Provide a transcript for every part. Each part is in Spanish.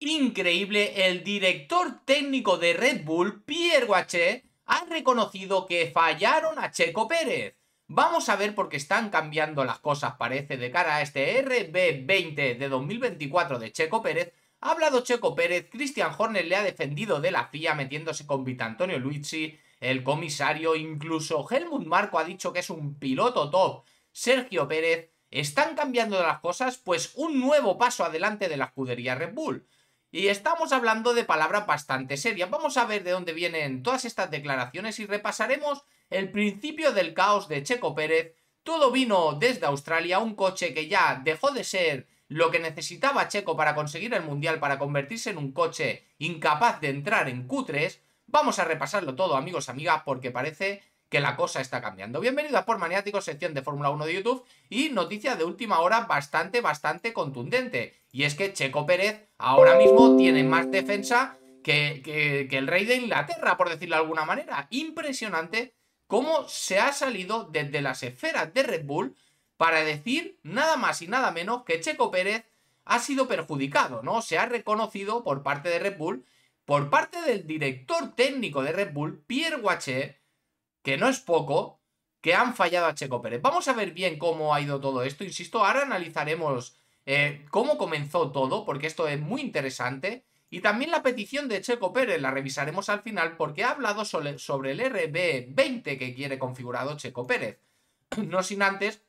increíble, el director técnico de Red Bull, Pierre Guachet, ha reconocido que fallaron a Checo Pérez. Vamos a ver por qué están cambiando las cosas, parece, de cara a este RB20 de 2024 de Checo Pérez. Ha hablado Checo Pérez, Christian Horner le ha defendido de la FIA metiéndose con Vitantonio Luizzi, el comisario, incluso Helmut Marco ha dicho que es un piloto top. Sergio Pérez, ¿están cambiando las cosas? Pues un nuevo paso adelante de la escudería Red Bull. Y estamos hablando de palabra bastante seria. Vamos a ver de dónde vienen todas estas declaraciones y repasaremos el principio del caos de Checo Pérez. Todo vino desde Australia, un coche que ya dejó de ser lo que necesitaba Checo para conseguir el Mundial, para convertirse en un coche incapaz de entrar en Q3. Vamos a repasarlo todo, amigos, amigas, porque parece que la cosa está cambiando. Bienvenido a Por Maniático, sección de Fórmula 1 de YouTube y noticia de última hora bastante, bastante contundente. Y es que Checo Pérez ahora mismo tiene más defensa que, el rey de Inglaterra, por decirlo de alguna manera. Impresionante cómo se ha salido desde las esferas de Red Bull para decir nada más y nada menos que Checo Pérez ha sido perjudicado, ¿no? Se ha reconocido por parte de Red Bull, por parte del director técnico de Red Bull, Pierre Guachet, que no es poco, que han fallado a Checo Pérez. Vamos a ver bien cómo ha ido todo esto, insisto, ahora analizaremos eh, cómo comenzó todo, porque esto es muy interesante. Y también la petición de Checo Pérez, la revisaremos al final, porque ha hablado sobre el RB20 que quiere configurado Checo Pérez. No sin antes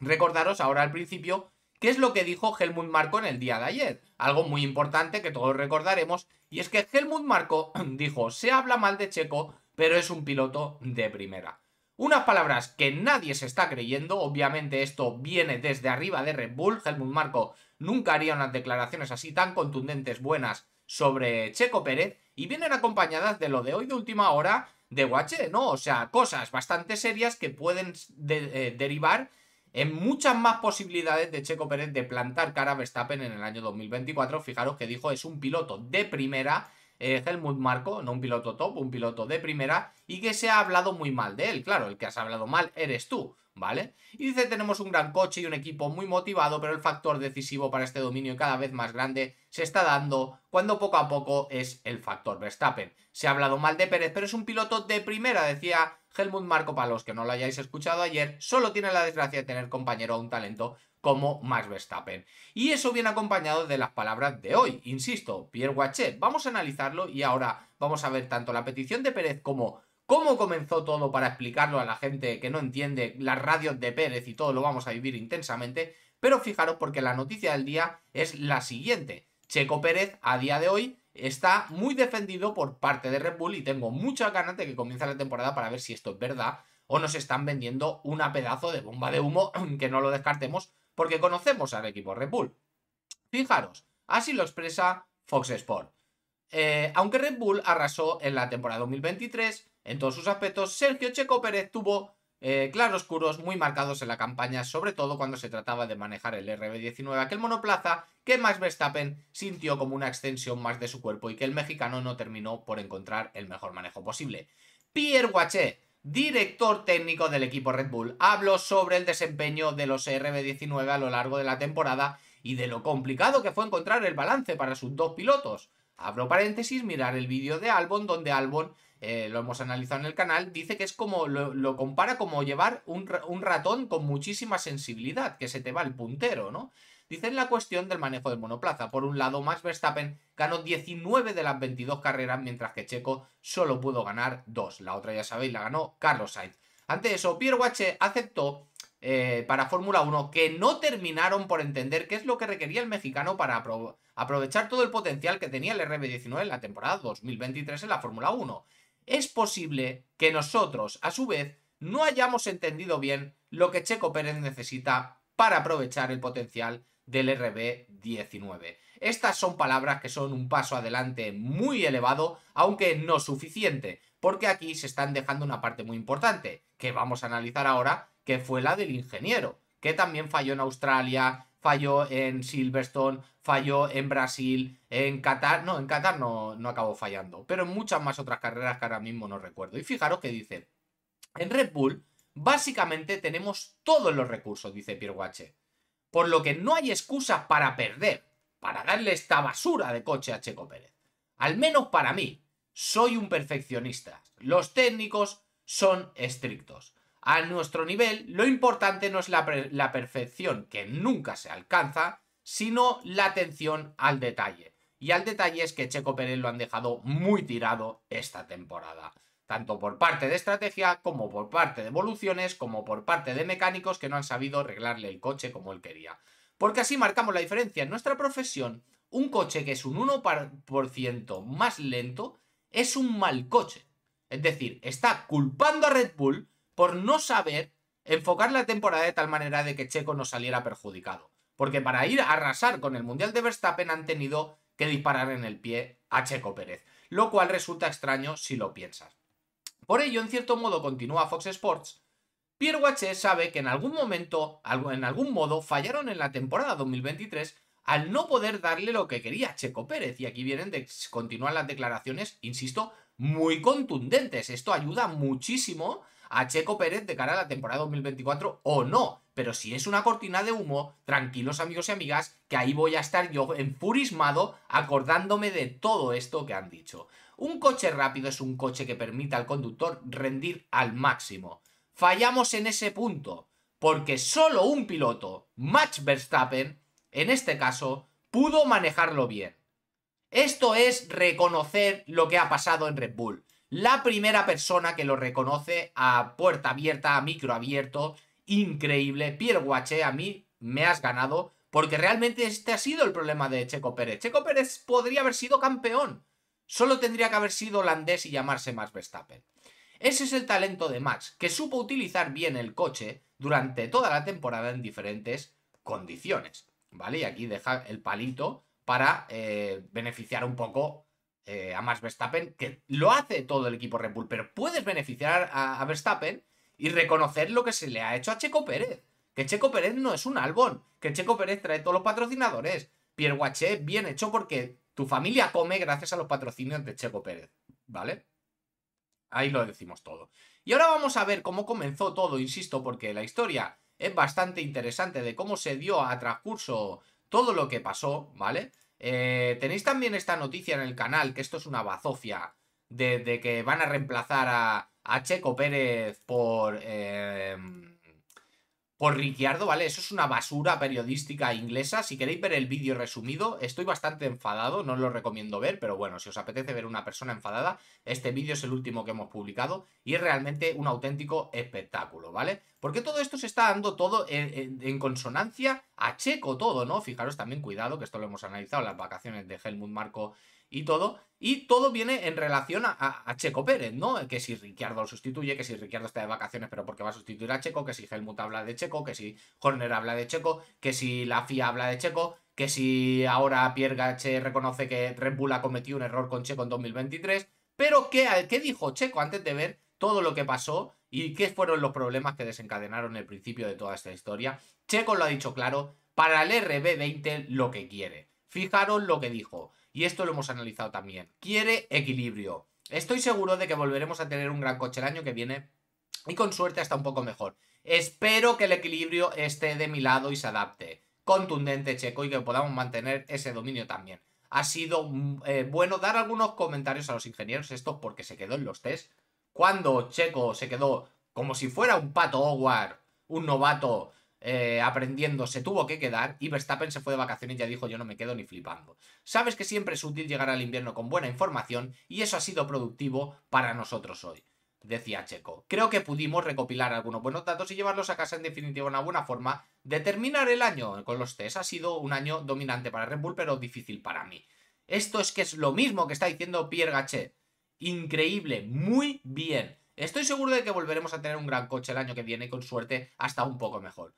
recordaros ahora al principio qué es lo que dijo Helmut Marco en el día de ayer. Algo muy importante que todos recordaremos, y es que Helmut Marco dijo, se habla mal de Checo, pero es un piloto de primera. Unas palabras que nadie se está creyendo, obviamente esto viene desde arriba de Red Bull, Helmut Marco nunca haría unas declaraciones así tan contundentes buenas sobre Checo Pérez y vienen acompañadas de lo de hoy de última hora de Guache, ¿no? O sea, cosas bastante serias que pueden eh, derivar en muchas más posibilidades de Checo Pérez de plantar cara a Verstappen en el año 2024. Fijaros que dijo es un piloto de primera eh, Helmut Marco, no un piloto top, un piloto de primera, y que se ha hablado muy mal de él. Claro, el que has hablado mal eres tú, ¿vale? Y dice, tenemos un gran coche y un equipo muy motivado, pero el factor decisivo para este dominio cada vez más grande se está dando cuando poco a poco es el factor Verstappen. Se ha hablado mal de Pérez, pero es un piloto de primera, decía Helmut Marco, para los que no lo hayáis escuchado ayer, solo tiene la desgracia de tener compañero a un talento como Max Verstappen. Y eso viene acompañado de las palabras de hoy, insisto, Pierre Wachet Vamos a analizarlo y ahora vamos a ver tanto la petición de Pérez como cómo comenzó todo para explicarlo a la gente que no entiende las radios de Pérez y todo lo vamos a vivir intensamente. Pero fijaros porque la noticia del día es la siguiente. Checo Pérez a día de hoy está muy defendido por parte de Red Bull y tengo muchas ganas de que comience la temporada para ver si esto es verdad o nos están vendiendo una pedazo de bomba de humo, que no lo descartemos, porque conocemos al equipo Red Bull. Fijaros, así lo expresa Fox Sport. Eh, aunque Red Bull arrasó en la temporada 2023 en todos sus aspectos, Sergio Checo Pérez tuvo eh, claroscuros muy marcados en la campaña, sobre todo cuando se trataba de manejar el RB19, aquel monoplaza que Max Verstappen sintió como una extensión más de su cuerpo y que el mexicano no terminó por encontrar el mejor manejo posible. Pierre Guachet director técnico del equipo Red Bull. Hablo sobre el desempeño de los RB19 a lo largo de la temporada y de lo complicado que fue encontrar el balance para sus dos pilotos. Abro paréntesis, mirar el vídeo de Albon, donde Albon, eh, lo hemos analizado en el canal, dice que es como, lo, compara como llevar un, un ratón con muchísima sensibilidad, que se te va el puntero, ¿no? Dicen la cuestión del manejo del monoplaza. Por un lado, Max Verstappen ganó 19 de las 22 carreras, mientras que Checo solo pudo ganar 2. La otra, ya sabéis, la ganó Carlos Sainz. Ante eso, Pierre Wache aceptó eh, para Fórmula 1 que no terminaron por entender qué es lo que requería el mexicano para aprovechar todo el potencial que tenía el RB19 en la temporada 2023 en la Fórmula 1. Es posible que nosotros, a su vez, no hayamos entendido bien lo que Checo Pérez necesita para aprovechar el potencial del RB19. Estas son palabras que son un paso adelante muy elevado, aunque no suficiente, porque aquí se están dejando una parte muy importante, que vamos a analizar ahora, que fue la del ingeniero, que también falló en Australia, falló en Silverstone, falló en Brasil, en Qatar, no, en Qatar no, no acabó fallando, pero en muchas más otras carreras que ahora mismo no recuerdo. Y fijaros que dice, en Red Bull básicamente tenemos todos los recursos, dice Pierre por lo que no hay excusa para perder, para darle esta basura de coche a Checo Pérez. Al menos para mí, soy un perfeccionista. Los técnicos son estrictos. A nuestro nivel, lo importante no es la, perfección, que nunca se alcanza, sino la atención al detalle. Y al detalle es que Checo Pérez lo han dejado muy tirado esta temporada tanto por parte de estrategia como por parte de evoluciones, como por parte de mecánicos que no han sabido arreglarle el coche como él quería. Porque así marcamos la diferencia. En nuestra profesión, un coche que es un 1% más lento es un mal coche. Es decir, está culpando a Red Bull por no saber enfocar la temporada de tal manera de que Checo no saliera perjudicado. Porque para ir a arrasar con el Mundial de Verstappen han tenido que disparar en el pie a Checo Pérez. Lo cual resulta extraño si lo piensas. Por ello, en cierto modo, continúa Fox Sports, Pierre Watcher sabe que en algún momento, en algún modo, fallaron en la temporada 2023 al no poder darle lo que quería Checo Pérez. Y aquí vienen de las declaraciones, insisto, muy contundentes. Esto ayuda muchísimo a Checo Pérez de cara a la temporada 2024 o no. Pero si es una cortina de humo, tranquilos amigos y amigas, que ahí voy a estar yo enfurismado acordándome de todo esto que han dicho. Un coche rápido es un coche que permite al conductor rendir al máximo. Fallamos en ese punto, porque solo un piloto, Max Verstappen, en este caso, pudo manejarlo bien. Esto es reconocer lo que ha pasado en Red Bull. La primera persona que lo reconoce a puerta abierta, a micro abierto, increíble. Pierre Guache, a mí me has ganado, porque realmente este ha sido el problema de Checo Pérez. Checo Pérez podría haber sido campeón, Solo tendría que haber sido holandés y llamarse Max Verstappen. Ese es el talento de Max, que supo utilizar bien el coche durante toda la temporada en diferentes condiciones. ¿Vale? Y aquí deja el palito para eh, beneficiar un poco eh, a Max Verstappen, que lo hace todo el equipo Red Bull, pero puedes beneficiar a, Verstappen y reconocer lo que se le ha hecho a Checo Pérez. Que Checo Pérez no es un albón, que Checo Pérez trae todos los patrocinadores. Pierre Guaché, bien hecho porque tu familia come gracias a los patrocinios de Checo Pérez, ¿vale? Ahí lo decimos todo. Y ahora vamos a ver cómo comenzó todo, insisto, porque la historia es bastante interesante de cómo se dio a transcurso todo lo que pasó, ¿vale? Eh, tenéis también esta noticia en el canal, que esto es una bazofia, de, que van a reemplazar a, Checo Pérez por... Eh, por Ricciardo, ¿vale? Eso es una basura periodística inglesa. Si queréis ver el vídeo resumido, estoy bastante enfadado, no os lo recomiendo ver, pero bueno, si os apetece ver una persona enfadada, este vídeo es el último que hemos publicado y es realmente un auténtico espectáculo, ¿vale? Porque todo esto se está dando todo en, consonancia a Checo, todo, ¿no? Fijaros también, cuidado, que esto lo hemos analizado en las vacaciones de Helmut Marco y todo. Y todo viene en relación a, Checo Pérez, ¿no? Que si Ricciardo lo sustituye, que si Ricciardo está de vacaciones, pero porque va a sustituir a Checo, que si Helmut habla de Checo, que si Horner habla de Checo, que si la FIA habla de Checo, que si ahora Pierre Gache reconoce que Red Bull ha cometido un error con Checo en 2023. Pero ¿qué, qué dijo Checo antes de ver todo lo que pasó y qué fueron los problemas que desencadenaron el principio de toda esta historia? Checo lo ha dicho claro, para el RB20 lo que quiere. Fijaros lo que dijo y esto lo hemos analizado también. Quiere equilibrio. Estoy seguro de que volveremos a tener un gran coche el año que viene y con suerte hasta un poco mejor. Espero que el equilibrio esté de mi lado y se adapte. Contundente Checo y que podamos mantener ese dominio también. Ha sido mm, eh, bueno dar algunos comentarios a los ingenieros, esto porque se quedó en los test. Cuando Checo se quedó como si fuera un pato Howard, un novato, eh, aprendiendo se tuvo que quedar y Verstappen se fue de vacaciones y ya dijo yo no me quedo ni flipando. Sabes que siempre es útil llegar al invierno con buena información y eso ha sido productivo para nosotros hoy. Decía Checo, creo que pudimos recopilar algunos buenos datos y llevarlos a casa en definitiva una buena forma de terminar el año con los test. Ha sido un año dominante para Red Bull, pero difícil para mí. Esto es que es lo mismo que está diciendo Pierre Gachet. Increíble, muy bien. Estoy seguro de que volveremos a tener un gran coche el año que viene con suerte hasta un poco mejor.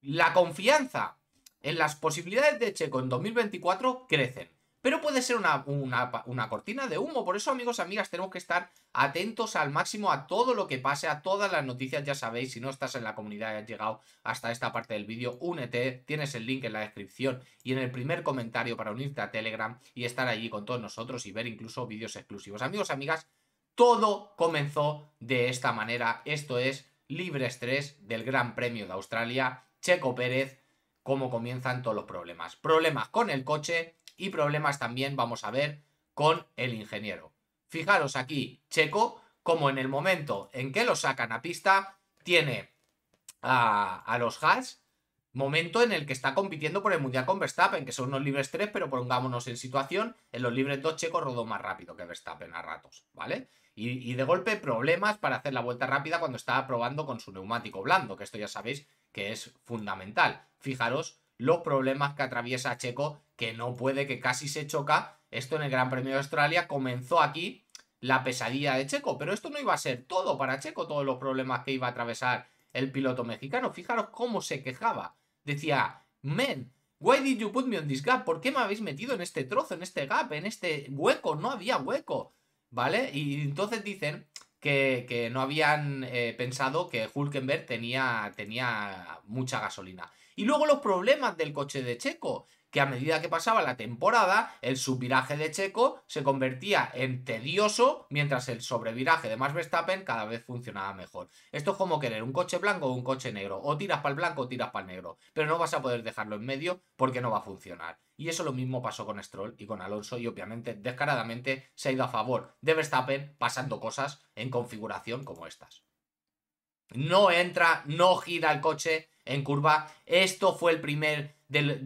La confianza en las posibilidades de Checo en 2024 crecen. Pero puede ser una, una, cortina de humo. Por eso, amigos, amigas, tenemos que estar atentos al máximo a todo lo que pase, a todas las noticias. Ya sabéis, si no estás en la comunidad y has llegado hasta esta parte del vídeo, únete. Tienes el link en la descripción y en el primer comentario para unirte a Telegram y estar allí con todos nosotros y ver incluso vídeos exclusivos. Amigos, amigas, todo comenzó de esta manera. Esto es libre estrés del Gran Premio de Australia. Checo Pérez, cómo comienzan todos los problemas. Problemas con el coche y problemas también, vamos a ver, con el ingeniero. Fijaros aquí, Checo, como en el momento en que lo sacan a pista, tiene a, los Haas Momento en el que está compitiendo por el Mundial con Verstappen, que son unos libres 3, pero pongámonos en situación, en los libres 2 Checo rodó más rápido que Verstappen a ratos, ¿vale? Y, y, de golpe problemas para hacer la vuelta rápida cuando estaba probando con su neumático blando, que esto ya sabéis que es fundamental. Fijaros los problemas que atraviesa Checo, que no puede, que casi se choca. Esto en el Gran Premio de Australia comenzó aquí la pesadilla de Checo, pero esto no iba a ser todo para Checo, todos los problemas que iba a atravesar el piloto mexicano. Fijaros cómo se quejaba decía, men, why did you put me on this gap? ¿Por qué me habéis metido en este trozo, en este gap, en este hueco? No había hueco, ¿vale? Y entonces dicen que, que no habían eh, pensado que Hulkenberg tenía, tenía mucha gasolina. Y luego los problemas del coche de Checo, que a medida que pasaba la temporada, el subviraje de Checo se convertía en tedioso, mientras el sobreviraje de Max Verstappen cada vez funcionaba mejor. Esto es como querer un coche blanco o un coche negro, o tiras para el blanco o tiras para el negro, pero no vas a poder dejarlo en medio porque no va a funcionar. Y eso lo mismo pasó con Stroll y con Alonso y obviamente descaradamente se ha ido a favor de Verstappen pasando cosas en configuración como estas. No entra, no gira el coche, en curva. Esto fue el primer, del,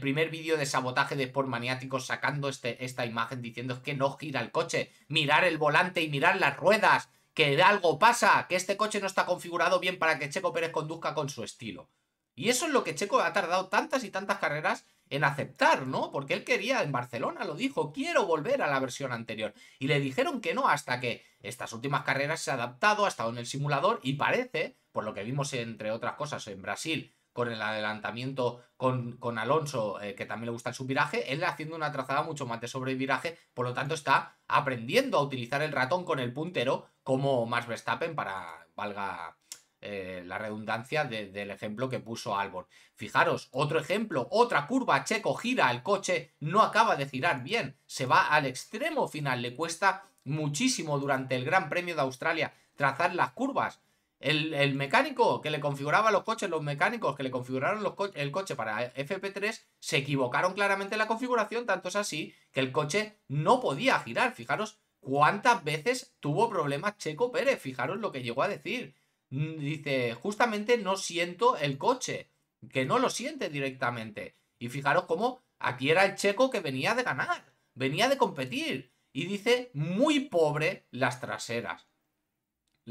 primer vídeo de sabotaje de Sport Maniáticos sacando este, esta imagen diciendo que no gira el coche. Mirar el volante y mirar las ruedas. Que algo pasa, que este coche no está configurado bien para que Checo Pérez conduzca con su estilo. Y eso es lo que Checo ha tardado tantas y tantas carreras en aceptar, ¿no? Porque él quería, en Barcelona lo dijo, quiero volver a la versión anterior. Y le dijeron que no hasta que estas últimas carreras se ha adaptado, ha estado en el simulador y parece por lo que vimos entre otras cosas en Brasil, con el adelantamiento con, con Alonso, eh, que también le gusta el subviraje, él haciendo una trazada mucho más de sobreviraje, por lo tanto está aprendiendo a utilizar el ratón con el puntero como Max Verstappen para, valga eh, la redundancia del ejemplo que puso Albon. Fijaros, otro ejemplo, otra curva, Checo gira, el coche no acaba de girar bien, se va al extremo final, le cuesta muchísimo durante el Gran Premio de Australia trazar las curvas. El, mecánico que le configuraba los coches, los mecánicos que le configuraron los el coche para FP3, se equivocaron claramente en la configuración, tanto es así que el coche no podía girar. Fijaros cuántas veces tuvo problemas Checo Pérez, fijaros lo que llegó a decir. Mm, dice, justamente no siento el coche, que no lo siente directamente. Y fijaros cómo aquí era el Checo que venía de ganar, venía de competir. Y dice, muy pobre las traseras.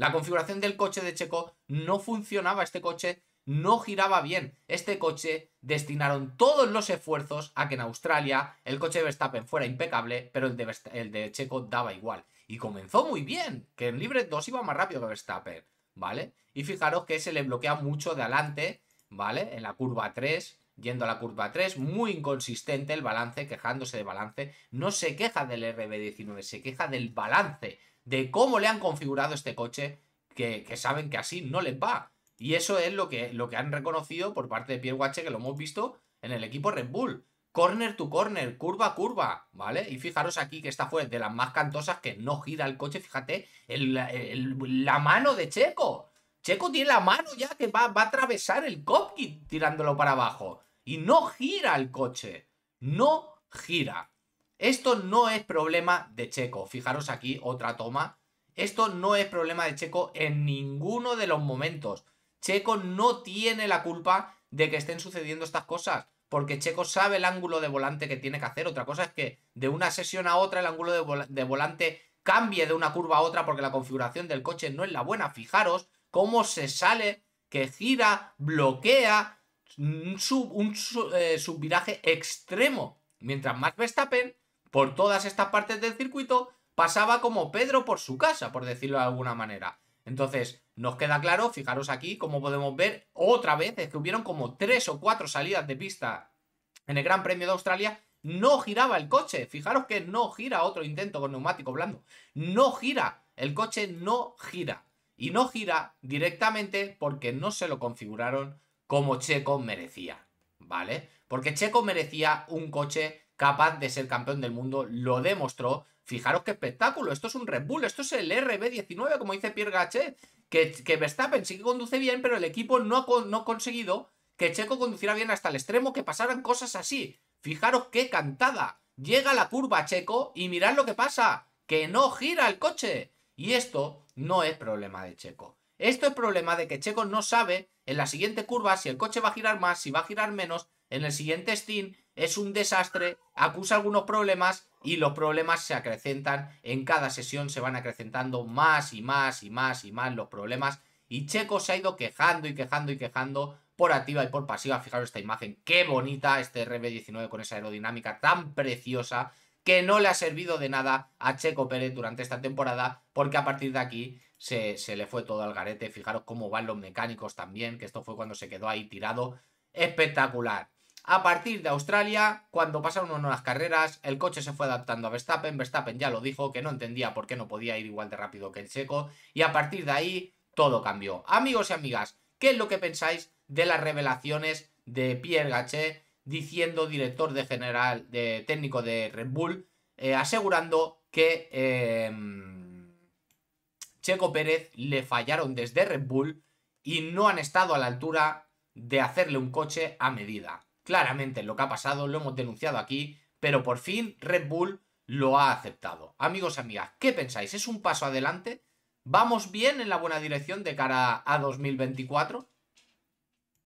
La configuración del coche de Checo no funcionaba, este coche no giraba bien. Este coche destinaron todos los esfuerzos a que en Australia el coche de Verstappen fuera impecable, pero el de, Checo daba igual. Y comenzó muy bien, que en Libre 2 iba más rápido que Verstappen, ¿vale? Y fijaros que se le bloquea mucho de adelante, ¿vale? En la curva 3, yendo a la curva 3, muy inconsistente el balance, quejándose de balance. No se queja del RB19, se queja del balance de cómo le han configurado este coche, que, saben que así no les va. Y eso es lo que, lo que han reconocido por parte de Pierre Guache, que lo hemos visto en el equipo Red Bull. Corner to corner, curva a curva, ¿vale? Y fijaros aquí que esta fue de las más cantosas que no gira el coche, fíjate, la mano de Checo. Checo tiene la mano ya que va, va a atravesar el cockpit tirándolo para abajo. Y no gira el coche. No gira. Esto no es problema de Checo. Fijaros aquí otra toma. Esto no es problema de Checo en ninguno de los momentos. Checo no tiene la culpa de que estén sucediendo estas cosas. Porque Checo sabe el ángulo de volante que tiene que hacer. Otra cosa es que de una sesión a otra el ángulo de, volante cambie de una curva a otra porque la configuración del coche no es la buena. Fijaros cómo se sale, que gira, bloquea mm, un, eh, subviraje extremo. Mientras más Verstappen por todas estas partes del circuito, pasaba como Pedro por su casa, por decirlo de alguna manera. Entonces, nos queda claro, fijaros aquí, como podemos ver, otra vez, es que hubieron como tres o cuatro salidas de pista en el Gran Premio de Australia, no giraba el coche. Fijaros que no gira otro intento con neumático blando. No gira, el coche no gira. Y no gira directamente porque no se lo configuraron como Checo merecía, ¿vale? Porque Checo merecía un coche capaz de ser campeón del mundo, lo demostró. Fijaros qué espectáculo, esto es un Red Bull, esto es el RB19, como dice Pierre Gachet, que, Verstappen sí que conduce bien, pero el equipo no ha, no conseguido que Checo conduciera bien hasta el extremo, que pasaran cosas así. Fijaros qué cantada, llega la curva Checo y mirad lo que pasa, que no gira el coche. Y esto no es problema de Checo. Esto es problema de que Checo no sabe en la siguiente curva si el coche va a girar más, si va a girar menos, en el siguiente Steam es un desastre, acusa algunos problemas y los problemas se acrecentan. En cada sesión se van acrecentando más y más y más y más los problemas. Y Checo se ha ido quejando y quejando y quejando por activa y por pasiva. Fijaros esta imagen, qué bonita este RB19 con esa aerodinámica tan preciosa que no le ha servido de nada a Checo Pérez durante esta temporada porque a partir de aquí se, se le fue todo al garete. Fijaros cómo van los mecánicos también, que esto fue cuando se quedó ahí tirado. Espectacular. A partir de Australia, cuando pasaron unas carreras, el coche se fue adaptando a Verstappen. Verstappen ya lo dijo, que no entendía por qué no podía ir igual de rápido que el Checo. Y a partir de ahí, todo cambió. Amigos y amigas, ¿qué es lo que pensáis de las revelaciones de Pierre Gachet diciendo director de general, de técnico de Red Bull, eh, asegurando que em, Checo Pérez le fallaron desde Red Bull y no han estado a la altura de hacerle un coche a medida? claramente lo que ha pasado, lo hemos denunciado aquí, pero por fin Red Bull lo ha aceptado. Amigos, amigas, ¿qué pensáis? ¿Es un paso adelante? ¿Vamos bien en la buena dirección de cara a 2024?